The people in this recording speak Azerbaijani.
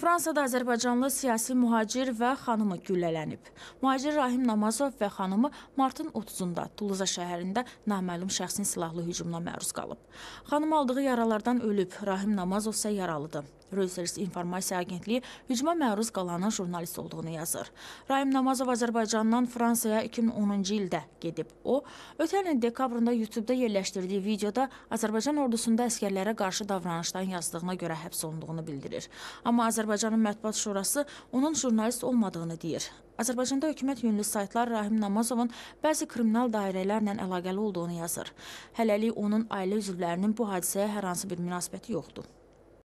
Fransada azərbaycanlı siyasi mühacir və xanımı güllələnib. Mühacir Rahim Namazov və xanımı martın 30-da Tuluza şəhərində naməlum şəxsin silahlı hücumuna məruz qalıb. Xanım aldığı yaralardan ölüb, Rahim Namazov isə yaralıdır. Reuters informasiya agentliyi hücuma məruz qalanın jurnalist olduğunu yazır. Rahim Namazov Azərbaycandan Fransaya 2010-cu ildə gedib. O, ötən il dekabrında YouTube-da yerləşdirdiyi videoda Azərbaycan ordusunda əskərlərə qarşı davranışdan yazdığına görə həbs olunduğunu bildirir. Amma Azərbaycan Azərbaycanın Mətbuat Şurası onun jurnalist olmadığını deyir. Azərbaycanda hökumət yönlü saytlar Rahim Namazovun bəzi kriminal dairələrlə əlaqəli olduğunu yazır. Hələlik onun ailə üzvlərinin bu hadisəyə hər hansı bir münasibəti yoxdur.